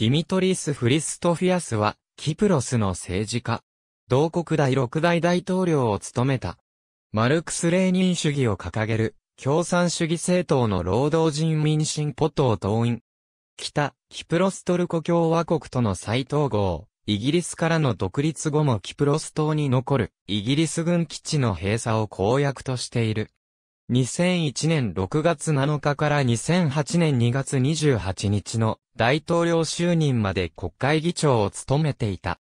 ディミトリス・フリストフィアスは、キプロスの政治家。同国第六代大統領を務めた。マルクス・レーニン主義を掲げる、共産主義政党の労働人民進歩党党員。北、キプロストルコ共和国との再統合。イギリスからの独立後もキプロス島に残る、イギリス軍基地の閉鎖を公約としている。2001年6月7日から2008年2月28日の大統領就任まで国会議長を務めていた。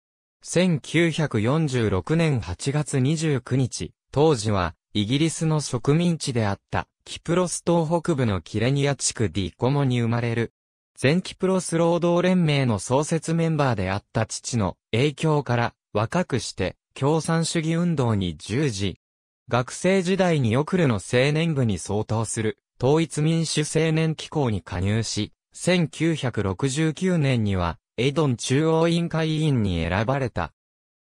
1946年8月29日、当時はイギリスの植民地であったキプロス島北部のキレニア地区ディコモに生まれる。全キプロス労働連盟の創設メンバーであった父の影響から若くして共産主義運動に従事、学生時代にオクルの青年部に相当する、統一民主青年機構に加入し、1969年には、エドン中央委員会委員に選ばれた。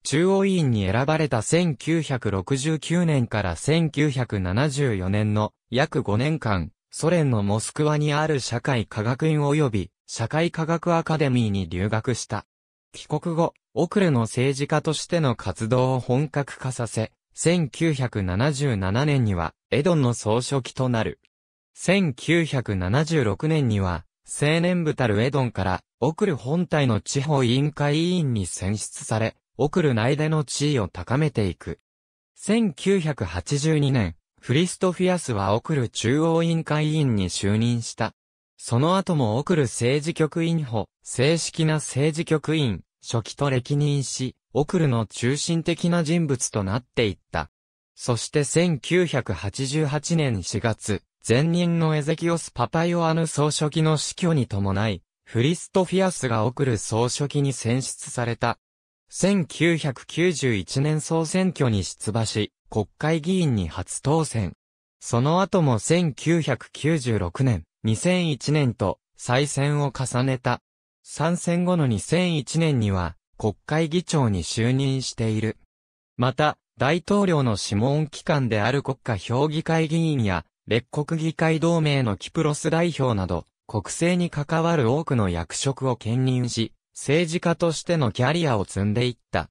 中央委員に選ばれた1969年から1974年の約5年間、ソ連のモスクワにある社会科学院及び社会科学アカデミーに留学した。帰国後、オクルの政治家としての活動を本格化させ、1977年には、エドンの総書記となる。1976年には、青年部たるエドンから、オクル本体の地方委員会委員に選出され、オクル内での地位を高めていく。1982年、フリストフィアスはオクル中央委員会委員に就任した。その後もオクル政治局委員補、正式な政治局委員、初期と歴任し、オクルの中心的な人物となっていった。そして1988年4月、前任のエゼキオス・パパイオアヌ総書記の死去に伴い、フリストフィアスがオクル総書記に選出された。1991年総選挙に出馬し、国会議員に初当選。その後も1996年、2001年と再選を重ねた。参戦後の2001年には、国会議長に就任している。また、大統領の諮問機関である国家評議会議員や、列国議会同盟のキプロス代表など、国政に関わる多くの役職を兼任し、政治家としてのキャリアを積んでいった。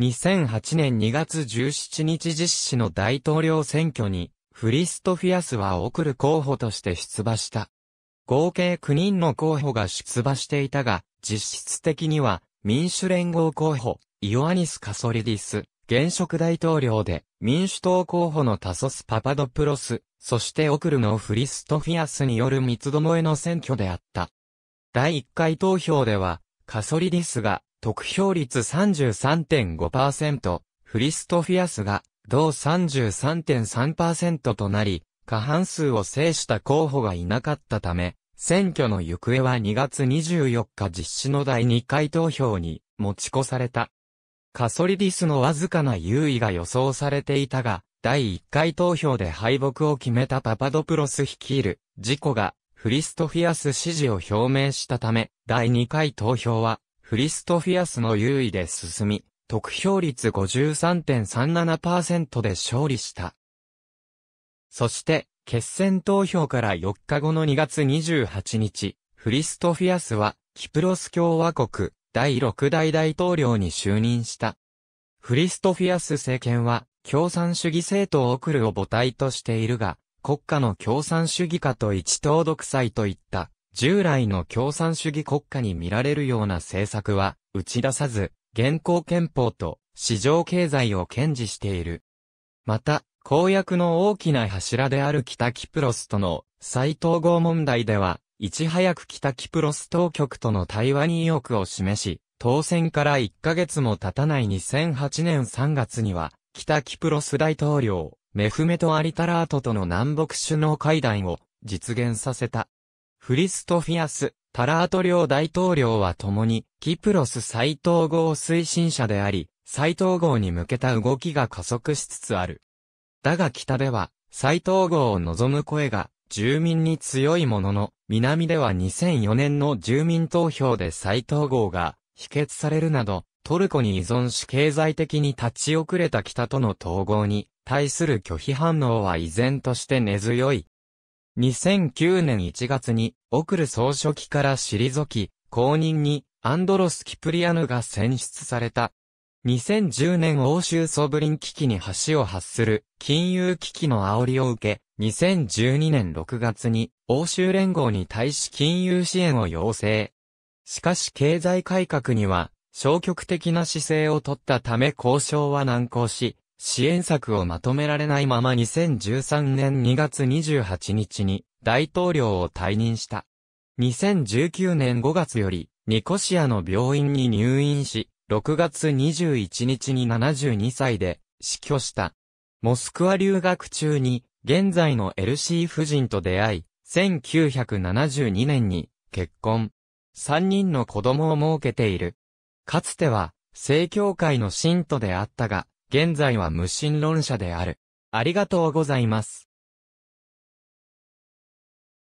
2008年2月17日実施の大統領選挙に、フリストフィアスは送る候補として出馬した。合計9人の候補が出馬していたが、実質的には民主連合候補、イオアニス・カソリディス、現職大統領で、民主党候補のタソス・パパドプロス、そしてオクルのフリストフィアスによる三つどもえの選挙であった。第1回投票では、カソリディスが、得票率33.5%、フリストフィアスが、同33.3%となり、過半数を制した候補がいなかったため、選挙の行方は2月24日実施の第2回投票に持ち越された。カソリディスのわずかな優位が予想されていたが、第1回投票で敗北を決めたパパドプロス率いる、事故が、フリストフィアス支持を表明したため、第2回投票は、フリストフィアスの優位で進み、得票率53.37%で勝利した。そして、決戦投票から4日後の2月28日、フリストフィアスは、キプロス共和国、第6代大統領に就任した。フリストフィアス政権は、共産主義政党オクルを母体としているが、国家の共産主義化と一党独裁といった、従来の共産主義国家に見られるような政策は打ち出さず、現行憲法と市場経済を堅持している。また、公約の大きな柱である北キプロスとの再統合問題では、いち早く北キプロス当局との対話に意欲を示し、当選から1ヶ月も経たない2008年3月には、北キプロス大統領、メフメト・アリタラートとの南北首脳会談を実現させた。フリストフィアス、タラート両大統領は共に、キプロス再統合推進者であり、再統合に向けた動きが加速しつつある。だが北では、再統合を望む声が、住民に強いものの、南では2004年の住民投票で再統合が、否決されるなど、トルコに依存し経済的に立ち遅れた北との統合に、対する拒否反応は依然として根強い。2009年1月に、オクル総書記から退き、後任に、アンドロス・キプリアヌが選出された。2010年欧州ソブリン危機に橋を発する金融危機の煽りを受け、2012年6月に欧州連合に対し金融支援を要請。しかし経済改革には消極的な姿勢を取ったため交渉は難航し、支援策をまとめられないまま2013年2月28日に大統領を退任した。2019年5月よりニコシアの病院に入院し、6月21日に72歳で死去した。モスクワ留学中に、現在のエルシー夫人と出会い、1972年に結婚。3人の子供を設けている。かつては、正教会の信徒であったが、現在は無神論者である。ありがとうございます。